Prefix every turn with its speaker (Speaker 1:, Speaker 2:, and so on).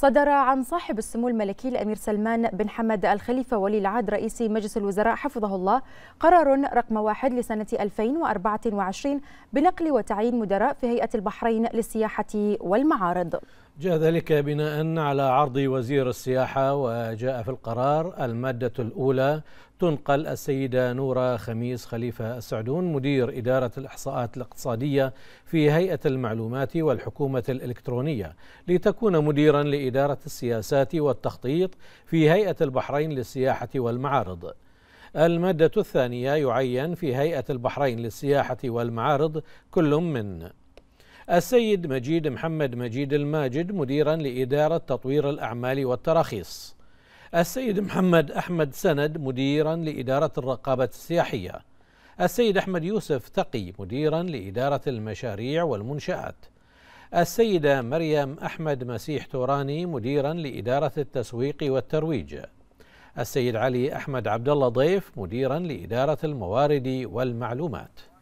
Speaker 1: صدر عن صاحب السمو الملكي الأمير سلمان بن حمد الخليفة ولي العهد رئيس مجلس الوزراء حفظه الله قرار رقم واحد لسنة 2024 بنقل وتعيين مدراء في هيئة البحرين للسياحة والمعارض
Speaker 2: جاء ذلك بناء على عرض وزير السياحة وجاء في القرار المادة الأولى تنقل السيدة نورة خميس خليفة السعدون مدير إدارة الإحصاءات الاقتصادية في هيئة المعلومات والحكومة الإلكترونية لتكون مديرا لإدارة السياسات والتخطيط في هيئة البحرين للسياحة والمعارض المادة الثانية يعين في هيئة البحرين للسياحة والمعارض كل من السيد مجيد محمد مجيد الماجد مديرا لإدارة تطوير الأعمال والتراخيص السيد محمد أحمد سند مديرا لإدارة الرقابة السياحية السيد أحمد يوسف تقي مديرا لإدارة المشاريع والمنشآت السيدة مريم أحمد مسيح توراني مديرا لإدارة التسويق والترويج السيد علي أحمد عبد الله ضيف مديرا لإدارة الموارد والمعلومات